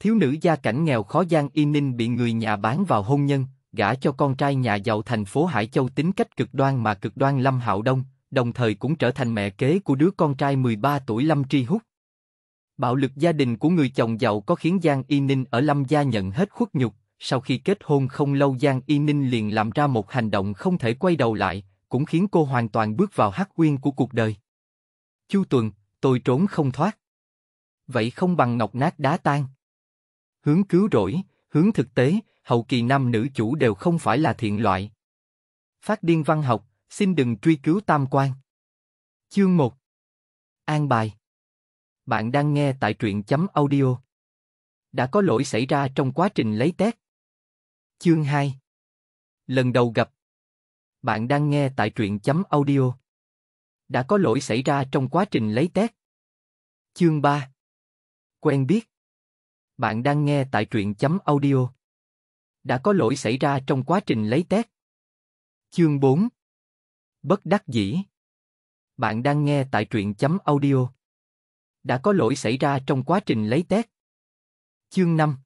Thiếu nữ gia cảnh nghèo khó gian y ninh bị người nhà bán vào hôn nhân, gả cho con trai nhà giàu thành phố Hải Châu tính cách cực đoan mà cực đoan Lâm Hạo Đông, đồng thời cũng trở thành mẹ kế của đứa con trai 13 tuổi Lâm Tri Húc. Bạo lực gia đình của người chồng giàu có khiến Giang Y Ninh ở Lâm Gia nhận hết khuất nhục, sau khi kết hôn không lâu Giang Y Ninh liền làm ra một hành động không thể quay đầu lại, cũng khiến cô hoàn toàn bước vào hắc quyên của cuộc đời. Chu Tuần, tôi trốn không thoát. Vậy không bằng ngọc nát đá tan hướng cứu rỗi, hướng thực tế, hậu kỳ nam nữ chủ đều không phải là thiện loại. Phát điên văn học, xin đừng truy cứu tam quan. Chương 1 An bài Bạn đang nghe tại truyện chấm audio. Đã có lỗi xảy ra trong quá trình lấy tét. Chương 2 Lần đầu gặp Bạn đang nghe tại truyện chấm audio. Đã có lỗi xảy ra trong quá trình lấy tét. Chương 3 Quen biết bạn đang nghe tại truyện chấm audio. Đã có lỗi xảy ra trong quá trình lấy test. Chương 4 Bất đắc dĩ Bạn đang nghe tại truyện chấm audio. Đã có lỗi xảy ra trong quá trình lấy test. Chương 5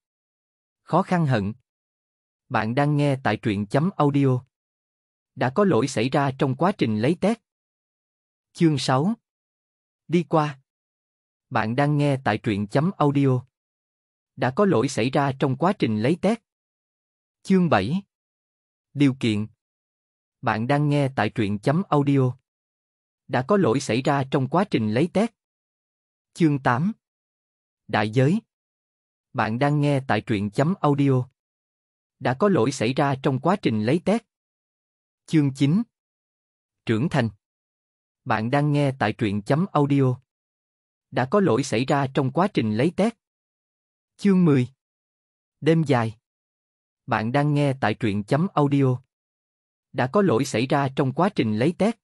Khó khăn hận Bạn đang nghe tại truyện chấm audio. Đã có lỗi xảy ra trong quá trình lấy test. Chương 6 Đi qua Bạn đang nghe tại truyện chấm audio đã có lỗi xảy ra trong quá trình lấy test. Chương 7 Điều kiện Bạn đang nghe tại truyện chấm audio. Đã có lỗi xảy ra trong quá trình lấy test. Chương 8 Đại giới Bạn đang nghe tại truyện chấm audio. Đã có lỗi xảy ra trong quá trình lấy test. Chương 9 Trưởng thành Bạn đang nghe tại truyện chấm audio. Đã có lỗi xảy ra trong quá trình lấy test. Chương 10 Đêm dài Bạn đang nghe tại truyện chấm audio. Đã có lỗi xảy ra trong quá trình lấy test.